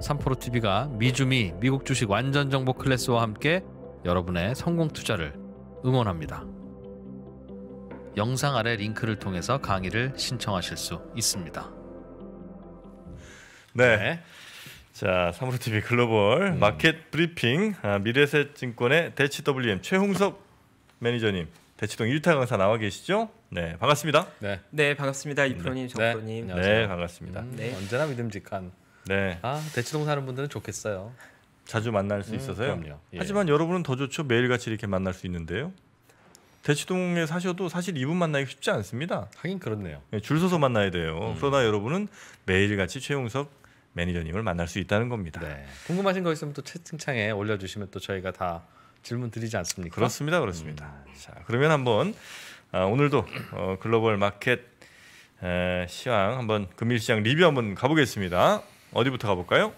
삼포로 t v 가 미주미 미국 주식 완전 정보 클래스와 함께 여러분의 성공 투자를 응원합니다. 영상 아래 링크를 통해서 강의를 신청하실 수 있습니다. 네. 네. 자, 삼프로TV 글로벌 음. 마켓 브리핑 아, 미래셋증권의 대치 WM 최홍석 매니저님 대치동 1타 강사 나와 계시죠? 네, 반갑습니다. 네, 네 반갑습니다. 이프로님, 네. 정프로님. 네. 네, 반갑습니다. 음, 네. 언제나 믿음직한 네. 아 대치동 사는 분들은 좋겠어요. 자주 만날 수 음, 있어서요. 예. 하지만 여러분은 더 좋죠. 매일같이 이렇게 만날 수 있는데요. 대치동에 사셔도 사실 이분 만나기 쉽지 않습니다. 하긴 그렇네요. 예, 줄 서서 만나야 돼요. 음. 그러나 여러분은 매일같이 최용석 매니저님을 만날 수 있다는 겁니다. 네. 궁금하신 거 있으면 또 채팅창에 올려주시면 또 저희가 다 질문 드리지 않습니까? 그렇습니다, 그렇습니다. 음. 아, 자, 그러면 한번 아, 오늘도 어, 글로벌 마켓 에, 시황 한번 금일 시장 리뷰 한번 가보겠습니다. 어디부터 가볼까요?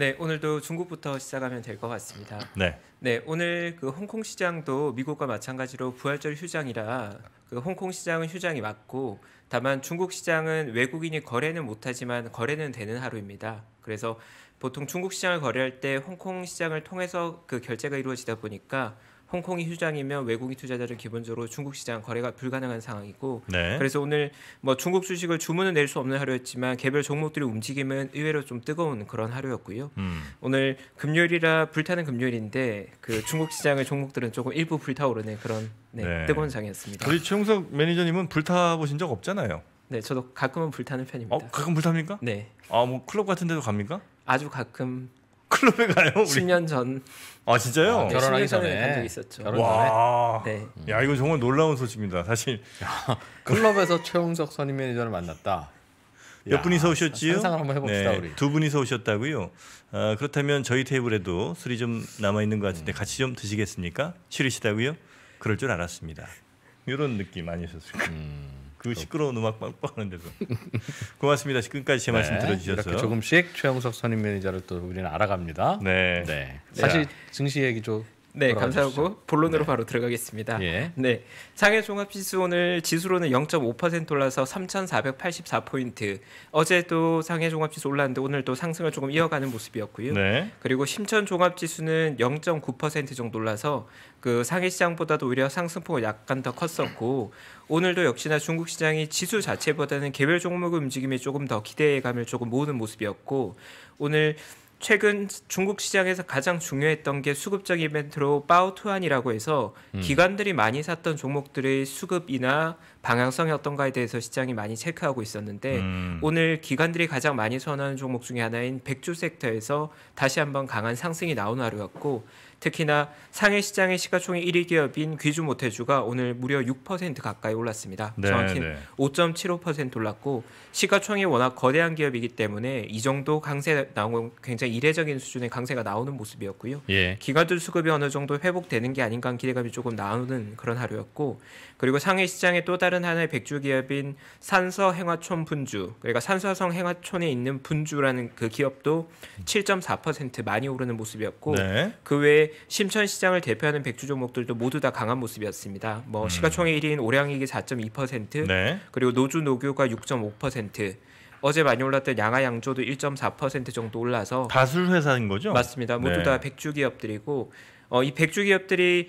네, 오늘도 중국부터 시작하면 될 것 같습니다. 네. 네, 오늘 그 홍콩 시장도 미국과 마찬가지로 부활절 휴장이라 그 홍콩 시장은 휴장이 맞고 다만 중국 시장은 외국인이 거래는 못하지만 거래는 되는 하루입니다. 그래서 보통 중국 시장을 거래할 때 홍콩 시장을 통해서 그 결제가 이루어지다 보니까 홍콩이 휴장이면 외국인 투자자들은 기본적으로 중국 시장 거래가 불가능한 상황이고 네. 그래서 오늘 뭐 중국 주식을 주문은 낼 수 없는 하루였지만 개별 종목들이 움직임은 의외로 좀 뜨거운 그런 하루였고요. 음. 오늘 금요일이라 불타는 금요일인데 그 중국 시장의 종목들은 조금 일부 불타오르는 그런 네, 네. 뜨거운 장이었습니다. 우리 최용석 매니저님은 불타 보신 적 없잖아요. 네, 저도 가끔은 불타는 편입니다. 어, 가끔 불탑니까? 네. 아, 뭐 클럽 같은 데도 갑니까? 아주 가끔 클럽에 가요? 우리? 10년 전. 아 진짜요? 아, 네, 결혼하기 전에 간적 있었죠. 와, 네. 야 이거 정말 놀라운 소식입니다. 사실 야, 클럽에서 최홍석 선임 매니저를 만났다. 몇 야, 분이서 오셨지요? 상상을 한번 해봅시다 네, 우리. 두 분이서 오셨다고요. 아, 그렇다면 저희 테이블에도 술이 좀 남아 있는 것 같은데 음. 같이 좀 드시겠습니까? 치르시다고요? 그럴 줄 알았습니다. 이런 느낌 아니셨을까? 음. 그 시끄러운 음악 빵빵하는 데서 고맙습니다. 지금까지 제 네, 말씀 들어주셔서 이렇게 조금씩 최영석 선임 매니저를 또 우리는 알아갑니다. 네. 네. 네. 사실 증시 얘기 좀 네, 감사하고 주시죠. 본론으로 네. 바로 들어가겠습니다. 예. 네, 상해 종합 지수 오늘 지수로는 0.5% 올라서 3,484 포인트. 어제도 상해 종합 지수 올랐는데 오늘도 상승을 조금 이어가는 모습이었고요. 네. 그리고 심천 종합 지수는 0.9% 정도 올라서 그 상해 시장보다도 오히려 상승폭이 약간 더 컸었고 오늘도 역시나 중국 시장이 지수 자체보다는 개별 종목의 움직임이 조금 더 기대감을 조금 모으는 모습이었고 오늘 최근 중국 시장에서 가장 중요했던 게 수급적 이벤트로 바오투안이라고 해서 음. 기관들이 많이 샀던 종목들의 수급이나 방향성이 어떤가에 대해서 시장이 많이 체크하고 있었는데 음. 오늘 기관들이 가장 많이 선호하는 종목 중에 하나인 백조 섹터에서 다시 한번 강한 상승이 나온 하루였고 특히나 상해 시장의 시가총액 1위 기업인 귀주 모태주가 오늘 무려 6% 가까이 올랐습니다. 네, 정확히 는 네. 5.75% 올랐고 시가총액이 워낙 거대한 기업이기 때문에 이 정도 강세 나온 굉장히 이례적인 수준의 강세가 나오는 모습이었고요. 예. 기관들 수급이 어느 정도 회복되는 게 아닌가 기대감이 조금 나오는 그런 하루였고 그리고 상해 시장의 또 다른 하나의 백주 기업인 산서 행화촌 분주, 그러니까 산서성 행화촌에 있는 분주라는 그 기업도 7.4% 많이 오르는 모습이었고 네. 그 외에 심천 시장을 대표하는 백주 종목들도 모두 다 강한 모습이었습니다. 뭐 음. 시가총액 1위인 오량익이 4.2%, 네. 그리고 노주 노교가 6.5%, 어제 많이 올랐던 양아양조도 1.4% 정도 올라서 다술 회사인 거죠? 맞습니다. 모두 네. 다 백주 기업들이고 어, 이 백주 기업들이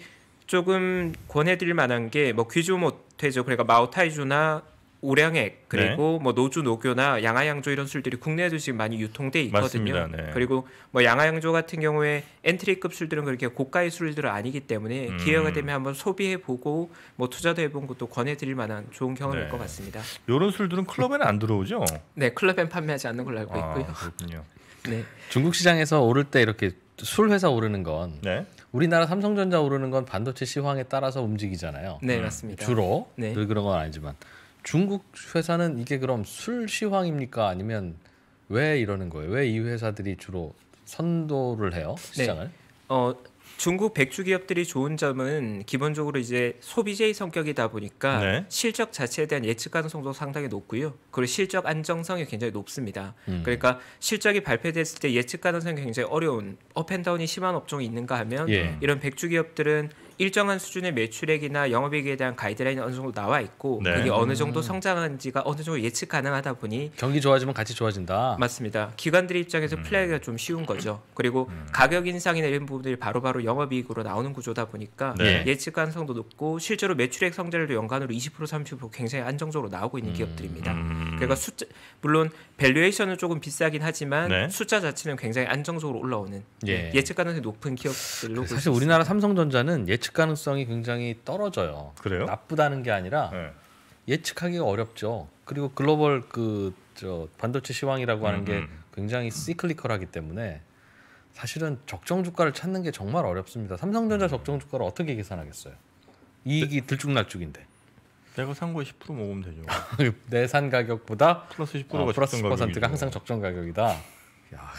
조금 권해드릴 만한 게 뭐귀주 못해죠 그러니까 마오타이주나 오량액 네. 그리고 네. 뭐 노주 노교나 양아양조 이런 술들이 국내에도 지금 많이 유통돼 있거든요. 네. 그리고 뭐 양아양조 같은 경우에 엔트리급 술들은 그렇게 고가의 술들은 아니기 때문에 음. 기회가 되면 한번 소비해 보고 뭐 투자도 해본 것도 권해드릴 만한 좋은 경험일 네. 것 같습니다. 이런 술들은 클럽에는 안 들어오죠? 네, 클럽엔 판매하지 않는 걸로 알고 아, 있고요. 그렇군요. 네. 중국 시장에서 오를 때 이렇게 술 회사 오르는 건 네. 우리나라 삼성전자 오르는 건 반도체 시황에 따라서 움직이잖아요. 네, 음, 맞습니다. 주로 네. 늘 그런 건 아니지만 중국 회사는 이게 그럼 술 시황입니까 아니면 왜 이러는 거예요? 왜 이 회사들이 주로 선도를 해요 시장을? 네. 어 중국 백주 기업들이 좋은 점은 기본적으로 이제 소비재의 성격이다 보니까 네. 실적 자체에 대한 예측 가능성도 상당히 높고요. 그리고 실적 안정성이 굉장히 높습니다. 음. 그러니까 실적이 발표됐을 때 예측 가능성이 굉장히 어려운 업앤다운이 심한 업종이 있는가 하면 예. 이런 백주 기업들은 일정한 수준의 매출액이나 영업이익에 대한 가이드라인이 어느 정도 나와 있고 네. 그게 어느 정도 음. 성장한지가 어느 정도 예측 가능하다 보니 경기 좋아지면 같이 좋아진다. 맞습니다. 기관들 의 입장에서 음. 플레이가 좀 쉬운 거죠. 음. 그리고 음. 가격 인상이나 이런 부분들이 바로바로 영업이익으로 나오는 구조다 보니까 네. 예측 가능성도 높고 실제로 매출액 성장률도 연간으로 20% 30% 굉장히 안정적으로 나오고 있는 음. 기업들입니다. 음. 그러니까 숫자 물론 밸류에이션은 조금 비싸긴 하지만 네. 숫자 자체는 굉장히 안정적으로 올라오는 예. 측 가능성이 높은 기업들로 사실 우리나라 삼성전자는 예측 예측 가능성이 굉장히 떨어져요. 그래요? 나쁘다는 게 아니라 네. 예측하기가 어렵죠. 그리고 글로벌 그저 반도체 시황이라고 하는 게 굉장히 시클리컬하기 때문에 사실은 적정 주가를 찾는 게 정말 어렵습니다. 삼성전자 음. 적정 주가를 어떻게 계산하겠어요? 이익이 네. 들쭉날쭉인데. 내가 산 거에 10% 먹으면 되죠. 내 산 가격보다 플러스 10%가 어, 플러스 10%가 항상 적정 가격이다. 야,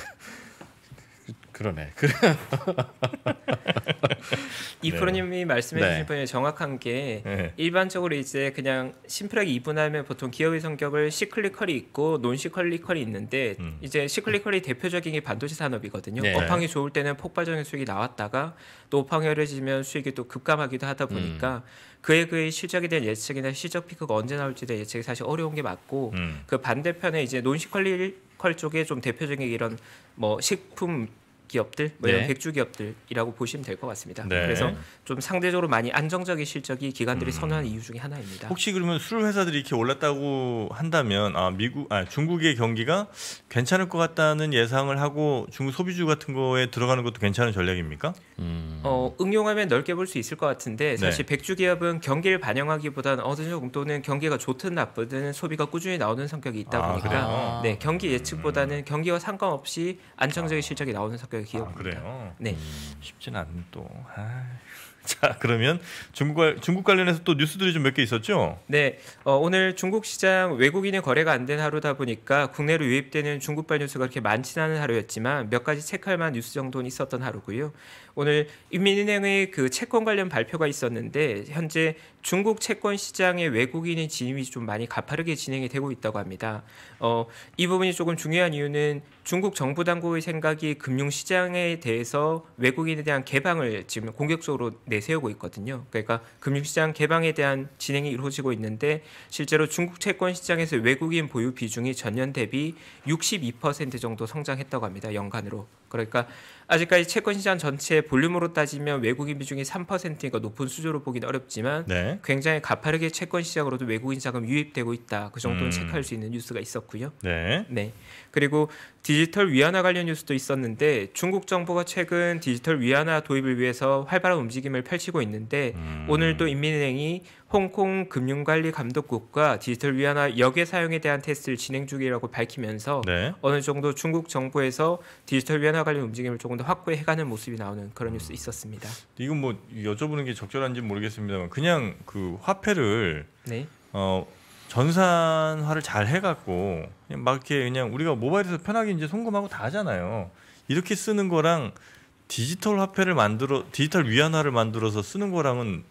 그러네. 이 네. 프로님이 네. 말씀해 주신 분이 네. 정확한 게 네. 일반적으로 이제 그냥 심플하게 이분하면 보통 기업의 성격을 시클리컬이 있고 논시클리컬이 있는데 음. 이제 시클리컬이 대표적인 게 반도체 산업이거든요. 네. 업황이 좋을 때는 폭발적인 수익이 나왔다가 또 업황이 어려지면 수익이 또 급감하기도 하다 보니까 음. 그에 그의 실적에 대한 예측이나 실적 피크가 언제 나올지 대한 예측이 사실 어려운 게 맞고 음. 그 반대편에 이제 논시클리 컬 쪽에 좀 대표적인 이런 뭐 식품 기업들, 뭐 네. 이런 네. 백주 기업들이라고 보시면 될 것 같습니다. 네. 그래서 좀 상대적으로 많이 안정적인 실적이 기관들이 음. 선호하는 이유 중에 하나입니다. 혹시 그러면 술 회사들이 이렇게 올랐다고 한다면 아 미국, 아 중국의 경기가 괜찮을 것 같다는 예상을 하고 중국 소비주 같은 거에 들어가는 것도 괜찮은 전략입니까? 음. 어, 응용하면 넓게 볼 수 있을 것 같은데 네. 사실 네. 백주 기업은 경기를 반영하기보다는 어느 정도는 경기가 좋든 나쁘든 소비가 꾸준히 나오는 성격이 있다 아, 보니까 아, 네 경기 음. 예측보다는 음. 경기와 상관없이 안정적인 실적이 나오는 성격의 기업입니다. 아, 그래요? 네, 음. 쉽진 않은 또. 자 그러면 중국 중국 관련해서 또 뉴스들이 좀 몇 개 있었죠? 네 어, 오늘 중국 시장 외국인의 거래가 안 된 하루다 보니까 국내로 유입되는 중국발 뉴스가 그렇게 많지는 않은 하루였지만 몇 가지 체크할 만한 뉴스 정도는 있었던 하루고요. 오늘 인민은행의 그 채권 관련 발표가 있었는데 현재 중국 채권 시장의 외국인의 진입이 좀 많이 가파르게 진행이 되고 있다고 합니다. 어, 이 부분이 조금 중요한 이유는 중국 정부 당국의 생각이 금융 시장에 대해서 외국인에 대한 개방을 지금 공격적으로 내세우고 있거든요. 그러니까 금융 시장 개방에 대한 진행이 이루어지고 있는데 실제로 중국 채권 시장에서 외국인 보유 비중이 전년 대비 62% 정도 성장했다고 합니다. 연간으로. 그러니까 아직까지 채권 시장 전체 볼륨으로 따지면 외국인 비중이 3%니까 높은 수준으로보기는 어렵지만 네. 굉장히 가파르게 채권 시장으로도 외국인 자금 유입되고 있다. 그 정도는 음. 체크할 수 있는 뉴스가 있었고요. 네. 네. 그리고 디지털 위안화 관련 뉴스도 있었는데 중국 정부가 최근 디지털 위안화 도입을 위해서 활발한 움직임을 펼치고 있는데 음. 오늘도 인민은행이 홍콩 금융관리감독국과 디지털 위안화 역의 사용에 대한 테스트를 진행 중이라고 밝히면서 네. 어느 정도 중국 정부에서 디지털 위안화 관련 움직임을 조금 더확고 해가는 모습이 나오는 그런 뉴스 음. 있었습니다. 이건 뭐 여쭤보는 게 적절한지 모르겠습니다만 그냥 그 화폐를 네. 어, 전산화를 잘 해갖고 그냥 막 이렇게 그냥 우리가 모바일에서 편하게 이제 송금하고 다 하잖아요. 이렇게 쓰는 거랑 디지털 화폐를 만들어 디지털 위안화를 만들어서 쓰는 거랑은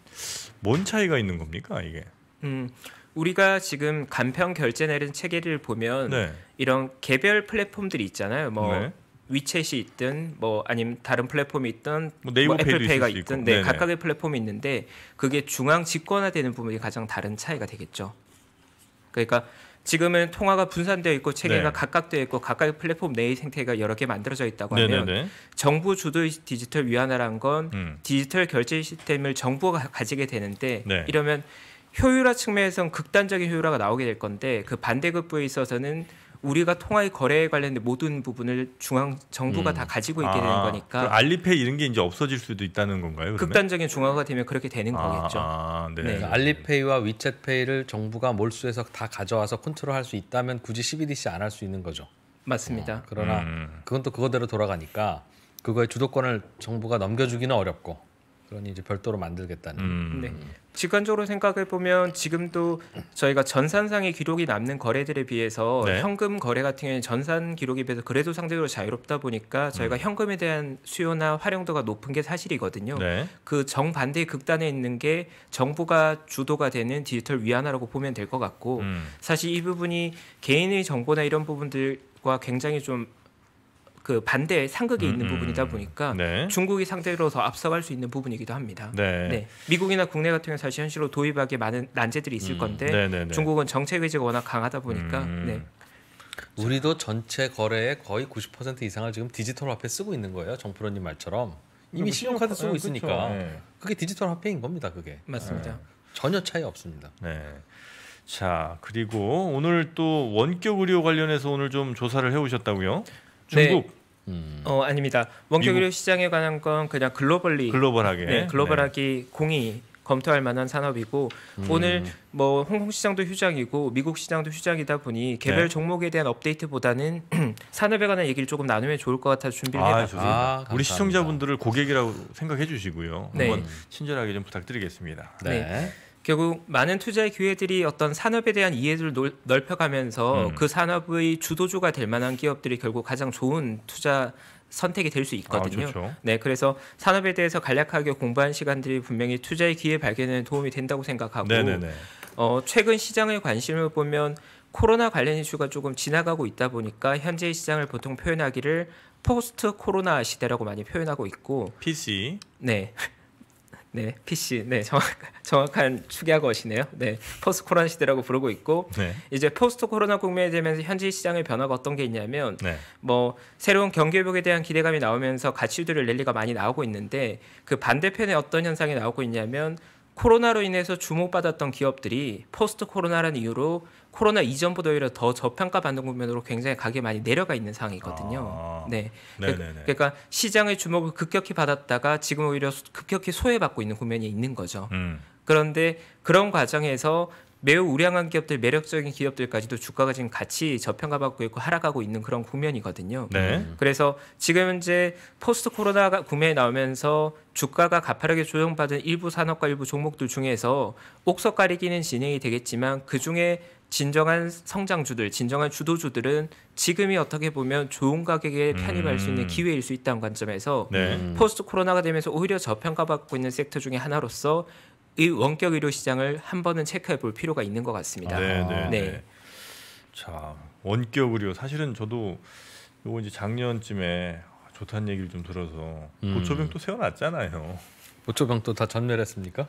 뭔 차이가 있는 겁니까 이게? 음 우리가 지금 간편 결제 내린 체계를 보면 네. 이런 개별 플랫폼들이 있잖아요. 뭐 네. 위챗이 있든 뭐 아니면 다른 플랫폼이 있든 뭐, 뭐 애플페이가 있든 네 각각의 플랫폼이 있는데 그게 중앙 집권화되는 부분이 가장 다른 차이가 되겠죠. 그러니까 지금은 통화가 분산되어 있고 체계가 네. 각각되어 있고 각각의 플랫폼 내의 생태가 여러 개 만들어져 있다고 하면 네, 네네네. 정부 주도 디지털 위안화라는건 음. 디지털 결제 시스템을 정부가 가지게 되는데 네. 이러면 효율화 측면에서는 극단적인 효율화가 나오게 될 건데 그 반대급부에 있어서는 우리가 통화의 거래에 관련된 모든 부분을 중앙 정부가 음. 다 가지고 있게 아, 되는 거니까 알리페이 이런 게 이제 없어질 수도 있다는 건가요? 그러면? 극단적인 중화가 되면 그렇게 되는 아, 거겠죠. 아, 네. 네. 그러니까 알리페이와 위챗페이를 정부가 몰수해서 다 가져와서 컨트롤할 수 있다면 굳이 CBDC 안 할 수 있는 거죠. 맞습니다. 어, 그러나 음. 그건 또 그거대로 돌아가니까 그거의 주도권을 정부가 넘겨주기는 어렵고 그러니 이제 별도로 만들겠다는. 음. 네. 음. 직관적으로 생각해 보면 지금도 저희가 전산상의 기록이 남는 거래들에 비해서 네. 현금 거래 같은 경우에는 전산 기록에 비해서 그래도 상대적으로 자유롭다 보니까 저희가 음. 현금에 대한 수요나 활용도가 높은 게 사실이거든요. 네. 그 정반대의 극단에 있는 게 정부가 주도가 되는 디지털 위안화라고 보면 될 것 같고 음. 사실 이 부분이 개인의 정보나 이런 부분들과 굉장히 좀그 반대 상극이 있는 음, 음. 부분이다 보니까 네. 중국이 상대로서 앞서갈 수 있는 부분이기도 합니다. 네. 네. 미국이나 국내 같은 경우 사실 현실로 도입하기 많은 난제들이 있을 음, 건데 네네네. 네, 네. 중국은 정책 의지가 워낙 강하다 보니까 음. 네. 우리도 전체 거래의 거의 90% 이상을 지금 디지털 화폐 쓰고 있는 거예요. 정프로님 말처럼 이미 그렇죠. 신용카드 쓰고 네, 있으니까 그렇죠. 그게 디지털 화폐인 겁니다. 그게 맞습니다. 전혀 차이 없습니다. 네. 자 그리고 오늘 또 원격 의료 관련해서 오늘 좀 조사를 해오셨다고요? 네. 중국. 네. 음. 어 아닙니다. 원격 의료 시장에 관한 건 그냥 글로벌리 글로벌하게 네, 글로벌하게 네. 공이 검토할 만한 산업이고 음. 오늘 뭐 홍콩 시장도 휴장이고 미국 시장도 휴장이다 보니 개별 네. 종목에 대한 업데이트보다는 산업에 관한 얘기를 조금 나누면 좋을 것 같아서 준비를 아, 해봤습니다. 아, 아, 우리 시청자분들을 고객이라고 생각해 주시고요. 네. 한번 친절하게 좀 부탁드리겠습니다. 네. 네. 결국 많은 투자의 기회들이 어떤 산업에 대한 이해를 넓혀가면서 음. 그 산업의 주도주가 될 만한 기업들이 결국 가장 좋은 투자 선택이 될 수 있거든요. 아, 그렇죠. 네, 그래서 산업에 대해서 간략하게 공부한 시간들이 분명히 투자의 기회 발견에 도움이 된다고 생각하고 네네네. 어, 최근 시장의 관심을 보면 코로나 관련 이슈가 조금 지나가고 있다 보니까 현재의 시장을 보통 표현하기를 포스트 코로나 시대라고 많이 표현하고 있고 PC 네 네, PC. 네, 정확, 정확한 축약어시네요. 네, 포스트 코로나 시대라고 부르고 있고 네. 이제 포스트 코로나 국면이 되면서 현지 시장의 변화가 어떤 게 있냐면 네. 뭐 새로운 경기 회복에 대한 기대감이 나오면서 가치주들을 랠리가 많이 나오고 있는데 그 반대편에 어떤 현상이 나오고 있냐면 코로나로 인해서 주목받았던 기업들이 포스트 코로나라는 이유로 코로나 이전보다 오히려 더 저평가받는 국면으로 굉장히 가격이 많이 내려가 있는 상황이거든요. 아, 네. 그 네네네. 그러니까 시장의 주목을 급격히 받았다가 지금 오히려 급격히 소외받고 있는 국면이 있는 거죠. 음. 그런데 그런 과정에서 매우 우량한 기업들, 매력적인 기업들까지도 주가가 지금 같이 저평가받고 있고 하락하고 있는 그런 국면이거든요. 네. 그래서 지금 현재 포스트 코로나 구매에 나오면서 주가가 가파르게 조정받은 일부 산업과 일부 종목들 중에서 옥석 가리기는 진행이 되겠지만 그 중에 진정한 성장주들, 진정한 주도주들은 지금이 어떻게 보면 좋은 가격에 음. 편입할 수 있는 기회일 수 있다는 관점에서 네. 음. 포스트 코로나가 되면서 오히려 저평가받고 있는 섹터 중에 하나로서 이 원격 의료 시장을 한 번은 체크해 볼 필요가 있는 것 같습니다. 네, 네, 아, 네. 네. 자, 원격 의료 사실은 저도 요거 이제 작년쯤에 좋다는 얘기를 좀 들어서 음. 보초병 또 세워놨잖아요. 보초병 또 다 전멸했습니까?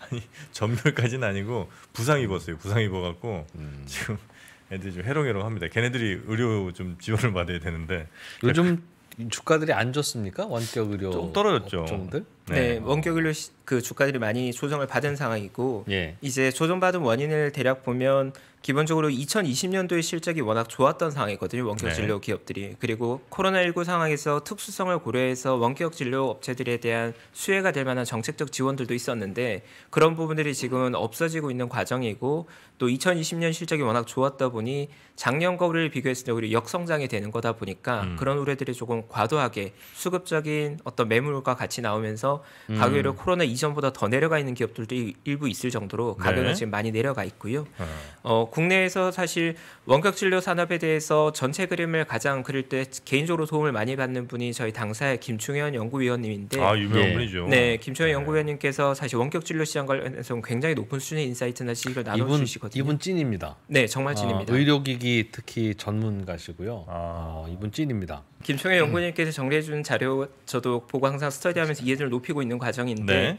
아니 전멸까지는 아니고 부상 입었어요. 부상 입어갖고 음. 지금 애들이 좀 해롱해롱합니다. 걔네들이 의료 좀 지원을 받아야 되는데 요즘 주가들이 안 좋습니까? 원격 의료 좀 떨어졌죠. 업종들? 네. 네, 원격 의료 시, 그 주가들이 많이 조정을 받은 상황이고 예. 이제 조정받은 원인을 대략 보면 기본적으로 2 0 2 0년도에 실적이 워낙 좋았던 상황이거든요 원격 진료 네. 기업들이 그리고 코로나19 상황에서 특수성을 고려해서 원격 진료 업체들에 대한 수혜가 될 만한 정책적 지원들도 있었는데 그런 부분들이 지금은 없어지고 있는 과정이고 또 2020년 실적이 워낙 좋았다 보니 작년 거를 비교했을 때 우리 역성장이 되는 거다 보니까 음. 그런 우려들이 조금 과도하게 수급적인 어떤 매물과 같이 나오면서 가격이 음. 코로나 이전보다 더 내려가 있는 기업들도 일부 있을 정도로 네. 가격은 네. 지금 많이 내려가 있고요. 네. 어, 국내에서 사실 원격 진료 산업에 대해서 전체 그림을 가장 그릴 때 개인적으로 도움을 많이 받는 분이 저희 당사의 김충현 연구위원님인데 아 유명한 예. 분이죠. 네, 김충현 네. 연구위원님께서 사실 원격 진료 시장 관련해서 굉장히 높은 수준의 인사이트나 지식을 나눠주시거든요. 이분 찐입니다. 네, 정말 아, 찐입니다. 아, 의료기기 특히 전문가시고요. 아. 아, 이분 찐입니다. 김충현 음. 연구님께서 정리해준 자료 저도 보고 항상 스터디하면서 이해를 높이고 있는 과정인데 네.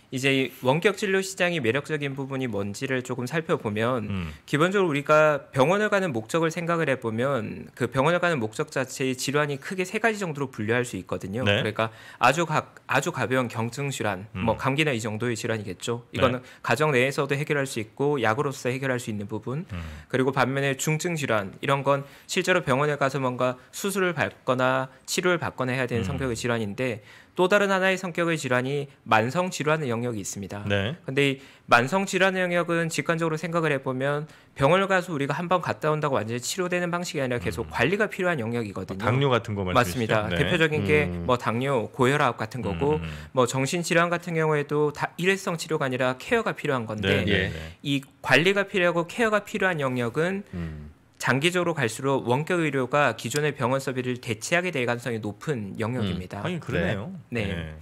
이제 원격 진료 시장이 매력적인 부분이 뭔지를 조금 살펴보면 음. 기본적으로 우리가 병원을 가는 목적을 생각을 해보면 그 병원을 가는 목적 자체의 질환이 크게 세 가지 정도로 분류할 수 있거든요. 네. 그러니까 아주 가, 아주 가벼운 경증 질환, 음. 뭐 감기나 이 정도의 질환이겠죠. 이거는 네. 가정 내에서도 해결할 수 있고 약으로서 해결할 수 있는 부분. 음. 그리고 반면에 중증 질환 이런 건 실제로 병원에 가서 뭔가 수술을 받거나 치료를 받거나 해야 되는 음. 성격의 질환인데 또 다른 하나의 성격의 질환이 만성 질환의 영 영역이 있습니다. 네. 근데 이 만성 질환 영역은 직관적으로 생각을 해보면 병원을 가서 우리가 한 번 갔다 온다고 완전히 치료되는 방식이 아니라 계속 음. 관리가 필요한 영역이거든요. 아, 당뇨 같은 거 말씀이시죠? 맞습니다. 네. 대표적인 게뭐 음. 당뇨, 고혈압 같은 거고 음. 뭐 정신 질환 같은 경우에도 다 일회성 치료가 아니라 케어가 필요한 건데 네, 네, 예. 네. 이 관리가 필요하고 케어가 필요한 영역은 음. 장기적으로 갈수록 원격 의료가 기존의 병원 서비스를 대체하게 될 가능성이 높은 영역입니다. 음, 하긴 그러네요. 네. 네.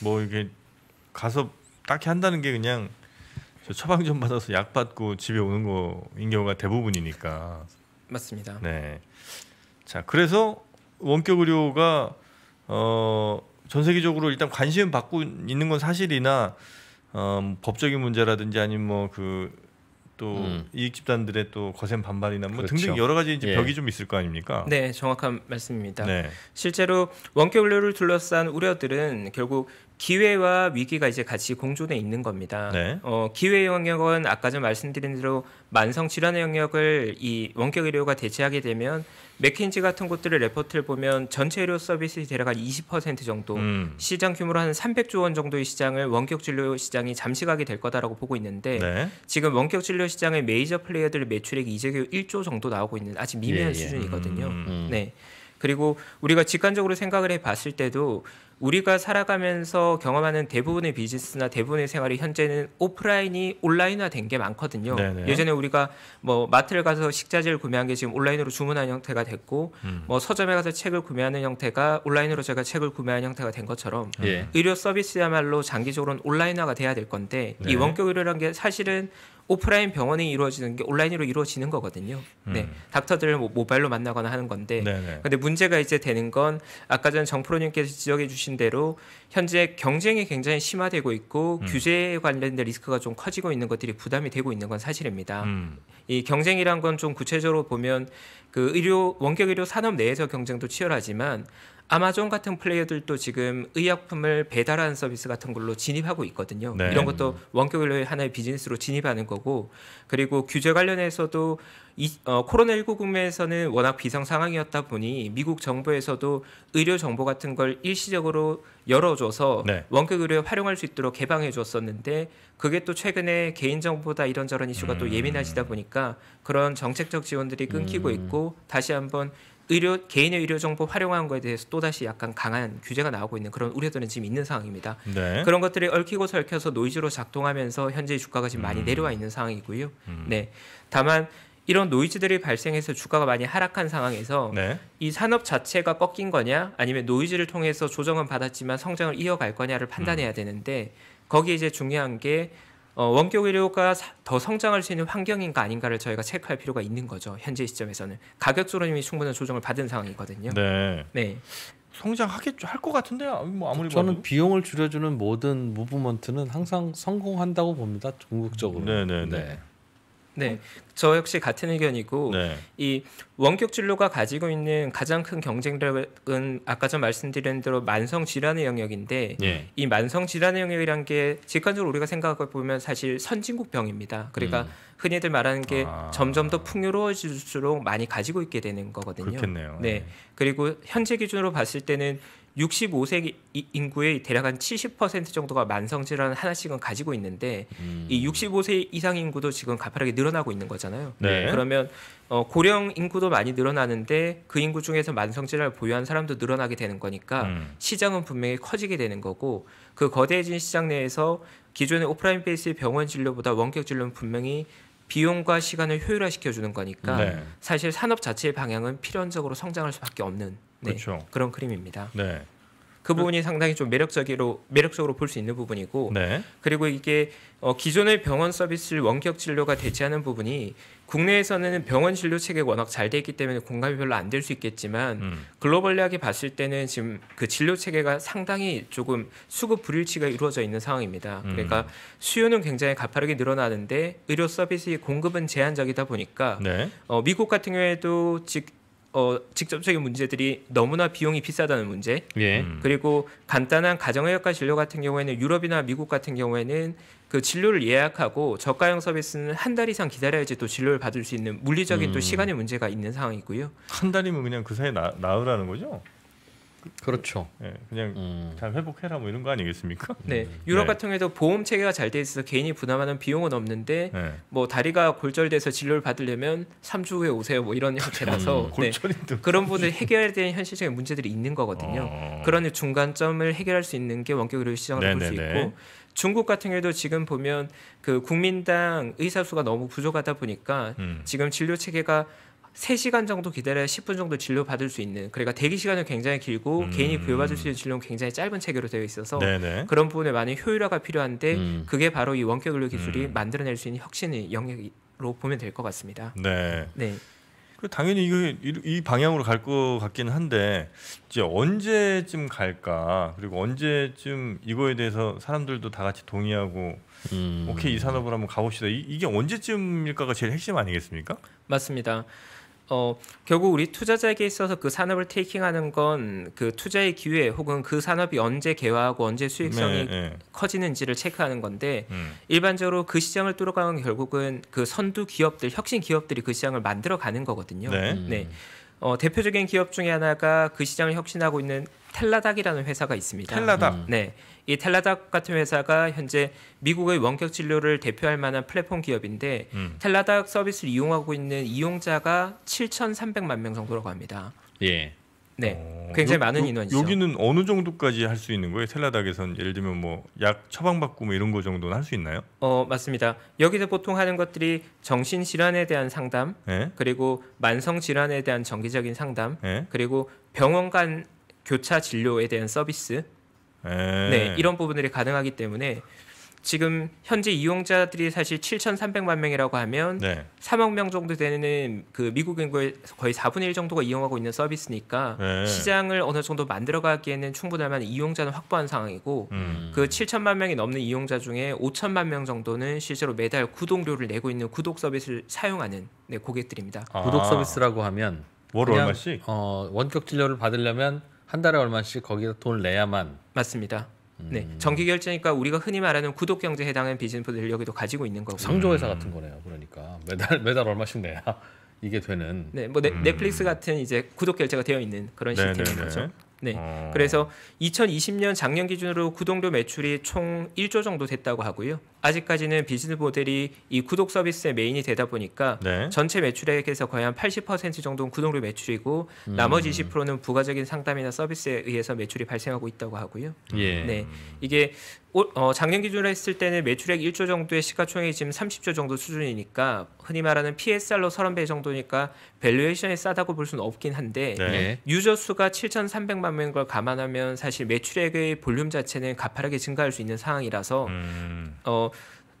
뭐 이게 가서 딱히 한다는 게 그냥 처방전 받아서 약 받고 집에 오는 거인 경우가 대부분이니까 맞습니다. 네. 자 그래서 원격 의료가 어, 전 세계적으로 일단 관심 을 받고 있는 건 사실이나 어, 뭐 법적인 문제라든지 아니면 뭐 그 또 음. 이익 집단들의 또 거센 반발이나 뭐 그렇죠. 등등 여러 가지 이제 예. 벽이 좀 있을 거 아닙니까? 네, 정확한 말씀입니다. 네. 실제로 원격 의료를 둘러싼 우려들은 결국 기회와 위기가 이제 같이 공존해 있는 겁니다. 네. 어, 기회 영역은 아까 좀 말씀드린 대로 만성 질환 의 영역을 이 원격 의료가 대체하게 되면 맥킨지 같은 곳들의 레포트를 보면 전체 의료 서비스에 대략 한 20% 정도 음. 시장 규모로 한 300조 원 정도의 시장을 원격 진료 시장이 잠식하게 될 거다라고 보고 있는데 네. 지금 원격 진료 시장의 메이저 플레이어들의 매출액이 이제 1조 정도 나오고 있는 아직 미미한 예, 예. 수준이거든요. 음, 음. 네. 그리고 우리가 직관적으로 생각을 해봤을 때도 우리가 살아가면서 경험하는 대부분의 비즈니스나 대부분의 생활이 현재는 오프라인이 온라인화된 게 많거든요. 네네. 예전에 우리가 뭐 마트를 가서 식자재를 구매한 게 지금 온라인으로 주문한 형태가 됐고 음. 뭐 서점에 가서 책을 구매하는 형태가 온라인으로 제가 책을 구매한 형태가 된 것처럼 예. 의료 서비스야말로 장기적으로는 온라인화가 돼야 될 건데 네. 이 원격 의료라는 게 사실은 오프라인 병원이 이루어지는 게 온라인으로 이루어지는 거거든요. 네. 음. 네, 닥터들을 뭐 모바일로 만나거나 하는 건데, 네네. 네. 근데 문제가 이제 되는 건 아까 전 정프로님께서 지적해 주신 대로 현재 경쟁이 굉장히 심화되고 있고 음. 규제 관련된 리스크가 좀 커지고 있는 것들이 부담이 되고 있는 건 사실입니다. 음. 이 경쟁이란 건 좀 구체적으로 보면 그 의료 원격 의료 산업 내에서 경쟁도 치열하지만 아마존 같은 플레이어들도 지금 의약품을 배달하는 서비스 같은 걸로 진입하고 있거든요. 네. 이런 것도 원격근로의 하나의 비즈니스로 진입하는 거고 그리고 규제 관련해서도 이, 어, 코로나19 국면에서는 워낙 비상 상황이었다 보니 미국 정부에서도 의료 정보 같은 걸 일시적으로 열어줘서 네. 원격 의료에 활용할 수 있도록 개방해 줬었는데 그게 또 최근에 개인정보다 이런저런 이슈가 음. 또 예민해지다 보니까 그런 정책적 지원들이 끊기고 음. 있고 다시 한번 의료 개인의 의료 정보 활용한 거에 대해서 또 다시 약간 강한 규제가 나오고 있는 그런 우려들은 지금 있는 상황입니다. 네. 그런 것들이 얽히고 설켜서 노이즈로 작동하면서 현재 주가가 지금 음. 많이 내려와 있는 상황이고요. 음. 네. 다만 이런 노이즈들이 발생해서 주가가 많이 하락한 상황에서 네. 이 산업 자체가 꺾인 거냐 아니면 노이즈를 통해서 조정은 받았지만 성장을 이어갈 거냐를 음. 판단해야 되는데 거기에 이제 중요한 게 어, 원격 의료가 더 성장할 수 있는 환경인가 아닌가를 저희가 체크할 필요가 있는 거죠. 현재 시점에서는 가격 조정이 충분한 조정을 받은 상황이거든요. 네. 네. 성장하겠죠. 할것 같은데 뭐 아무리 저는 봐도. 비용을 줄여주는 모든 무브먼트는 항상 성공한다고 봅니다. 궁극적으로. 네네네. 네. 네, 네. 네. 네, 어. 저 역시 같은 의견이고 네. 이 원격 진료가 가지고 있는 가장 큰 경쟁력은 아까 전 말씀드린 대로 만성 질환의 영역인데 네. 이 만성 질환의 영역이란 게 직관적으로 우리가 생각해 보면 사실 선진국 병입니다. 그러니까 음. 흔히들 말하는 게 아. 점점 더 풍요로워질수록 많이 가지고 있게 되는 거거든요. 그렇겠네요. 네, 예. 그리고 현재 기준으로 봤을 때는 65세 인구의 대략 한70% 정도가 만성 질환 하나씩은 가지고 있는데 음. 이 65세 이상 인구도 지금 가파르게 늘어나고 있는 거잖아요. 네. 네. 그러면 어, 고령 인구도 많이 늘어나는데 그 인구 중에서 만성 질환을 보유한 사람도 늘어나게 되는 거니까 음. 시장은 분명히 커지게 되는 거고 그 거대해진 시장 내에서 기존의 오프라인 베이스의 병원 진료보다 원격 진료는 분명히 비용과 시간을 효율화시켜 주는 거니까 네. 사실 산업 자체의 방향은 필연적으로 성장할 수밖에 없는 네, 그렇 그런 크림입니다. 네. 그 부분이 상당히 좀 매력적으로 매력적으로 볼 수 있는 부분이고 네. 그리고 이게 어, 기존의 병원 서비스를 원격 진료가 대체하는 부분이 국내에서는 병원 진료 체계가 워낙 잘 돼 있기 때문에 공감이 별로 안 될 수 있겠지만 음. 글로벌리하게 봤을 때는 지금 그 진료 체계가 상당히 조금 수급 불일치가 이루어져 있는 상황입니다. 음. 그러니까 수요는 굉장히 가파르게 늘어나는데 의료 서비스의 공급은 제한적이다 보니까 네. 어, 미국 같은 경우에도 즉 어, 직접적인 문제들이 너무나 비용이 비싸다는 문제 예. 음. 그리고 간단한 가정의학과 진료 같은 경우에는 유럽이나 미국 같은 경우에는 그 진료를 예약하고 저가형 서비스는 한 달 이상 기다려야지 또 진료를 받을 수 있는 물리적인 음. 또 시간의 문제가 있는 상황이고요. 한 달이면 그냥 그 사이에 나, 나으라는 거죠? 그렇죠. 네, 그냥 음. 잘 회복해라 뭐 이런 거 아니겠습니까? 네, 네. 유럽 네. 같은 경우에도 보험 체계가 잘 돼 있어서 개인이 부담하는 비용은 없는데 네. 뭐 다리가 골절돼서 진료를 받으려면 3주 후에 오세요 뭐 이런 형태라서 음. 네. 그런 분들 해결된 현실적인 문제들이 있는 거거든요. 어. 그런 중간점을 해결할 수 있는 게 원격 의료 시장을 볼 수 있고 중국 같은 경우도 에 지금 보면 그 국민당 의사 수가 너무 부족하다 보니까 음. 지금 진료 체계가 3시간 정도 기다려야 10분 정도 진료 받을 수 있는 그러니까 대기 시간은 굉장히 길고 음. 개인이 부여받을 수 있는 진료는 굉장히 짧은 체계로 되어 있어서 네네. 그런 부분에 많은 효율화가 필요한데 음. 그게 바로 이 원격 근로 기술이 음. 만들어낼 수 있는 혁신의 영역으로 보면 될 것 같습니다. 네. 네. 당연히 이거 이 방향으로 갈 것같기는 한데 이제 언제쯤 갈까 그리고 언제쯤 이거에 대해서 사람들도 다 같이 동의하고 음. 오케이 이 산업을 한번 가봅시다 이, 이게 언제쯤일까가 제일 핵심 아니겠습니까? 맞습니다. 어, 결국 우리 투자자에게 있어서 그 산업을 테이킹하는 건 그 투자의 기회 혹은 그 산업이 언제 개화하고 언제 수익성이 네, 네. 커지는지를 체크하는 건데 음. 일반적으로 그 시장을 뚫어가는 결국은 그 선두 기업들 혁신 기업들이 그 시장을 만들어 가는 거거든요. 네. 네. 음. 네. 어, 대표적인 기업 중에 하나가 그 시장을 혁신하고 있는 텔라닥이라는 회사가 있습니다. 텔라닥. 음. 네. 이 텔라닥 같은 회사가 현재 미국의 원격 진료를 대표할 만한 플랫폼 기업인데 음. 텔라닥 서비스를 이용하고 있는 이용자가 7,300만 명 정도라고 합니다. 예. 네. 어, 굉장히 요, 많은 인원이죠. 여기는 어느 정도까지 할 수 있는 거예요? 텔라닥에선 예를 들면 뭐 약 처방받고 뭐 이런 거 정도는 할 수 있나요? 어 맞습니다. 여기서 보통 하는 것들이 정신 질환에 대한 상담, 네? 그리고 만성 질환에 대한 정기적인 상담, 네? 그리고 병원 간 교차 진료에 대한 서비스, 네. 네, 이런 부분들이 가능하기 때문에 지금 현재 이용자들이 사실 7,300만 명이라고 하면 네. 3억 명 정도 되는 그 미국 인구의 거의 4분의 1 정도가 이용하고 있는 서비스니까 네. 시장을 어느 정도 만들어가기에는 충분할 만한 이용자는 확보한 상황이고 음. 그 7천만 명이 넘는 이용자 중에 5천만 명 정도는 실제로 매달 구독료를 내고 있는 구독 서비스를 사용하는 네, 고객들입니다. 아. 구독 서비스라고 하면 월 얼마씩? 어, 원격 진료를 받으려면 한 달에 얼마씩 거기서 돈을 내야만 맞습니다. 네, 음. 정기 결제니까 우리가 흔히 말하는 구독 경제에 해당하는 비즈니스 모델력에도 가지고 있는 거고. 상조회사 음. 같은 거네요. 그러니까 매달 매달 얼마씩 내야 이게 되는. 네, 뭐 네, 넷플릭스 같은 이제 구독 결제가 되어 있는 그런 네, 네, 시스템인 네. 거죠. 네. 음. 그래서 2020년 작년 기준으로 구독료 매출이 총 1조 정도 됐다고 하고요. 아직까지는 비즈니스 모델이 이 구독 서비스의 메인이 되다 보니까 네. 전체 매출액에서 거의 한 80% 정도는 구독료 매출이고 음. 나머지 20%는 부가적인 상담이나 서비스에 의해서 매출이 발생하고 있다고 하고요. 예. 네. 이게 어, 작년 기준으로 했을 때는 매출액 1조 정도의 시가총액이 지금 30조 정도 수준이니까 흔히 말하는 PSR로 30배 정도니까 밸류에이션이 싸다고 볼 수는 없긴 한데 네. 네. 유저 수가 7,300만 명인 걸 감안하면 사실 매출액의 볼륨 자체는 가파르게 증가할 수 있는 상황이라서 음. 어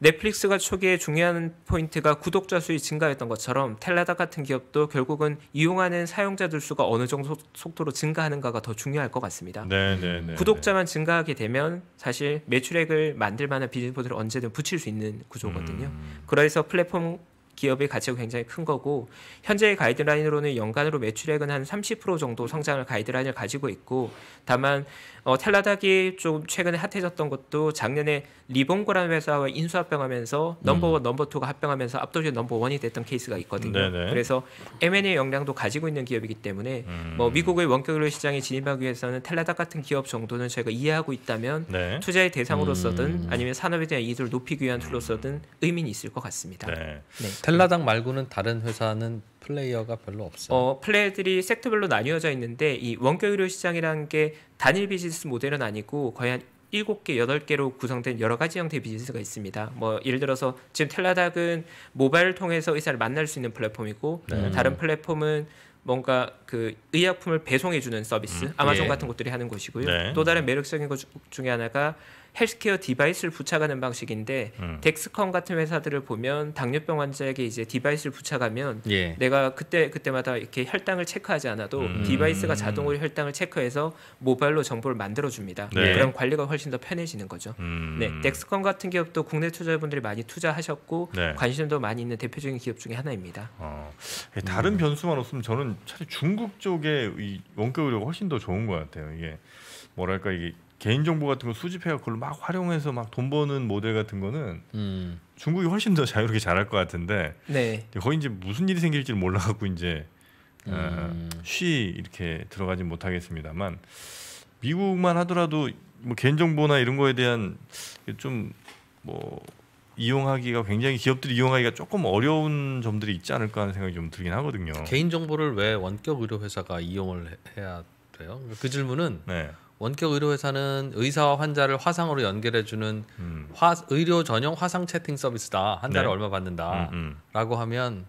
넷플릭스가 초기에 중요한 포인트가 구독자 수의 증가였던 것처럼 텔라다 같은 기업도 결국은 이용하는 사용자들 수가 어느 정도 속도로 증가하는가가 더 중요할 것 같습니다. 네네네. 네, 네, 네. 구독자만 증가하게 되면 사실 매출액을 만들 만한 비즈니스 모델을 언제든 붙일 수 있는 구조거든요. 음. 그래서 플랫폼 기업의 가치가 굉장히 큰 거고 현재의 가이드라인으로는 연간으로 매출액은 한 30% 정도 성장을 가이드라인을 가지고 있고 다만 어, 텔라닥이 좀 최근에 핫해졌던 것도 작년에 리본고라는 회사와 인수합병하면서 넘버원, 음. 넘버투가 합병하면서 압도적인 넘버원이 됐던 케이스가 있거든요. 네네. 그래서 M&A 역량도 가지고 있는 기업이기 때문에 음. 뭐 미국의 원격으로 시장에 진입하기 위해서는 텔라닥 같은 기업 정도는 저희가 이해하고 있다면 네. 투자의 대상으로서든 음. 아니면 산업에 대한 이익을 높이기 위한 툴로서든 의미는 있을 것 같습니다. 네. 네. 텔라당 말고는 다른 회사는 플레이어가 별로 없어요. 어, 플레이들이 섹터별로 나뉘어져 있는데 이 원격 의료 시장이라는 게 단일 비즈니스 모델은 아니고 거의 한 일곱 개 여덟 개로 구성된 여러 가지 형태의 비즈니스가 있습니다. 뭐 예를 들어서 지금 텔라닥은 모바일 통해서 의사를 만날 수 있는 플랫폼이고 네. 음. 다른 플랫폼은 뭔가 그 의약품을 배송해 주는 서비스, 음, 아마존 예. 같은 것들이 하는 것이고요. 네. 또 다른 매력적인 것 중에 하나가 헬스케어 디바이스를 부착하는 방식인데 음. 덱스컴 같은 회사들을 보면 당뇨병 환자에게 이제 디바이스를 부착하면 예. 내가 그때 그때마다 이렇게 혈당을 체크하지 않아도 음. 디바이스가 음. 자동으로 혈당을 체크해서 모바일로 정보를 만들어 줍니다. 네. 그럼 관리가 훨씬 더 편해지는 거죠. 음. 네, 덱스컴 같은 기업도 국내 투자자분들이 많이 투자하셨고 네. 관심도 많이 있는 대표적인 기업 중에 하나입니다. 어. 예, 다른 음. 변수만 없으면 저는 차라리 중국 쪽에 원격 의료가 훨씬 더 좋은 것 같아요. 이게 뭐랄까 이게 개인정보 같은 거 수집해서 그걸 막 활용해서 막 돈 버는 모델 같은 거는 음. 중국이 훨씬 더 자유롭게 잘 할 것 같은데 네. 거의 이제 무슨 일이 생길지 를 몰라갖고 이제 어, 음. 어, 쉬 이렇게 들어가지 못하겠습니다만 미국만 하더라도 뭐 개인정보나 이런 거에 대한 좀 뭐 이용하기가 굉장히 기업들이 이용하기가 조금 어려운 점들이 있지 않을까 하는 생각이 좀 들긴 하거든요. 개인 정보를 왜 원격 의료 회사가 이용을 해야 돼요? 그 질문은 네. 원격 의료회사는 의사와 환자를 화상으로 연결해주는 음. 화, 의료 전용 화상 채팅 서비스다. 한달에 네. 얼마 받는다. 음, 음. 라고 하면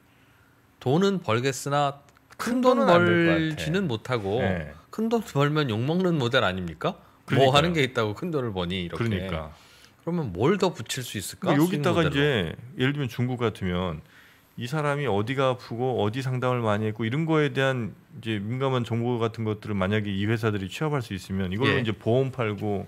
돈은 벌겠으나 큰돈 벌지는 못하고 네. 큰돈 벌면 욕먹는 모델 아닙니까? 뭐 그러니까요. 뭐 하는 게 있다고 큰 돈을 버니 이렇게. 그러니까. 그러면 뭘 더 붙일 수 있을까? 까 여기다가 이제 예를 들면 중국 같으면 이 사람이 어디가 아프고 어디 상담을 많이 했고 이런 거에 대한 이제 민감한 정보 같은 것들을 만약에 이 회사들이 취업할 수 있으면 이걸로 예. 이제 보험 팔고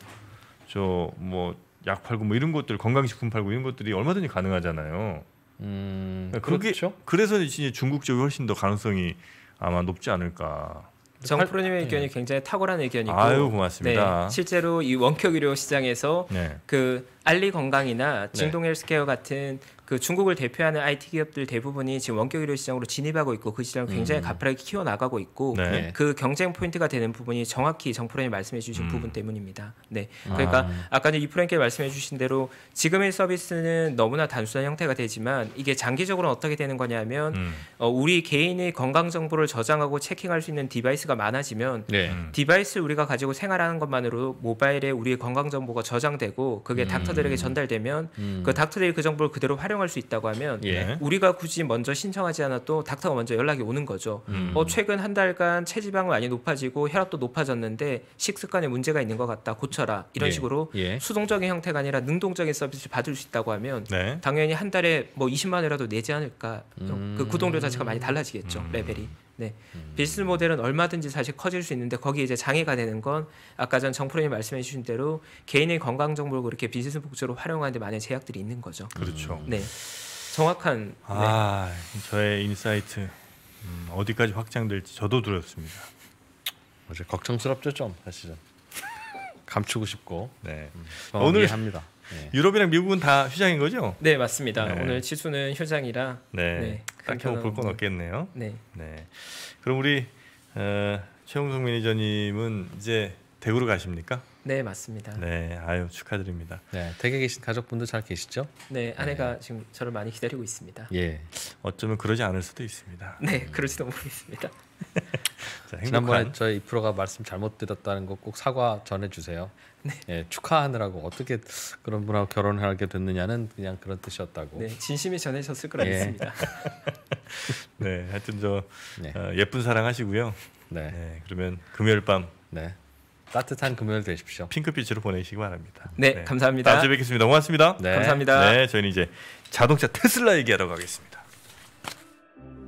저 뭐 약 팔고 뭐 이런 것들 건강식품 팔고 이런 것들이 얼마든지 가능하잖아요. 음, 그러니까 그게 그렇죠. 그래서 이제 중국 쪽이 훨씬 더 가능성이 아마 높지 않을까. 정 프로님의 의견이 네. 굉장히 탁월한 의견이고 아유 고맙습니다. 네, 실제로 이 원격 의료 시장에서 네. 그 알리 건강이나 네. 진동 헬스케어 같은 그 중국을 대표하는 IT 기업들 대부분이 지금 원격 의료 시장으로 진입하고 있고 그 시장을 굉장히 음. 가파르게 키워 나가고 있고 네. 그 경쟁 포인트가 되는 부분이 정확히 정프로님 말씀해 주신 음. 부분 때문입니다. 네. 아. 그러니까 아. 까 이프로님께 말씀해 주신 대로 지금의 서비스는 너무나 단순한 형태가 되지만 이게 장기적으로 어떻게 되는 거냐면 음. 어, 우리 개인의 건강 정보를 저장하고 체킹할 수 있는 디바이스가 많아지면 네. 디바이스 를 우리가 가지고 생활하는 것만으로 모바일에 우리의 건강 정보가 저장되고 그게 음. 닥터 청년들에게 음. 음. 전달되면 음. 그 닥터데이 그 정보를 그대로 활용할 수 있다고 하면 예. 우리가 굳이 먼저 신청하지 않아도 닥터가 먼저 연락이 오는 거죠. 음. 어, 최근 한 달간 체지방은 많이 높아지고 혈압도 높아졌는데 식습관에 문제가 있는 것 같다. 고쳐라. 이런 예. 식으로 예. 수동적인 형태가 아니라 능동적인 서비스를 받을 수 있다고 하면 네. 당연히 한 달에 뭐 20만 원이라도 내지 않을까. 그 음. 그구동료 자체가 많이 달라지겠죠. 음. 레벨이. 네. 음. 비즈니스 모델은 얼마든지 사실 커질 수 있는데 거기 이제 장애가 되는 건 아까 전 정프로님 말씀해 주신 대로 개인의 건강 정보를 그렇게 비즈니스 목적로 활용하는데 많은 제약들이 있는 거죠. 그렇죠. 음. 네. 정확한 아, 네. 저의 인사이트 음, 어디까지 확장될지 저도 두렵습니다. 어제 걱정스럽죠 좀 사실은 감추고 싶고 네. 음, 어, 오늘 합니다. 네. 유럽이랑 미국은 다 휴장인 거죠? 네 맞습니다. 네. 오늘 치수는 휴장이라 네, 네 딱히 뭐 볼건 없겠네요. 네. 네. 그럼 우리 어, 최홍성 매니저님은 이제 대구로 가십니까? 네 맞습니다. 네 아유 축하드립니다. 네 댁에 계신 가족분들 잘 계시죠? 네, 네. 아내가 네. 지금 저를 많이 기다리고 있습니다. 예 어쩌면 그러지 않을 수도 있습니다. 네 그럴지도 모르겠습니다. 자, 지난번에 저희 프로가 말씀 잘못 드렸다는 거 꼭 사과 전해주세요. 네. 예, 축하하느라고 어떻게 그런 분하고 결혼 하게 됐느냐는 그냥 그런 뜻이었다고. 네, 진심이 전해졌을 거라 예. 믿습니다. 네, 하여튼 저 네. 어, 예쁜 사랑하시고요. 네. 네. 그러면 금요일 밤. 네. 따뜻한 금요일 되십시오. 핑크빛으로 보내시기 바랍니다. 네, 네. 감사합니다. 다음 주에 뵙겠습니다. 고맙습니다. 네. 감사합니다. 네, 저희는 이제 자동차 테슬라 얘기하러 가겠습니다.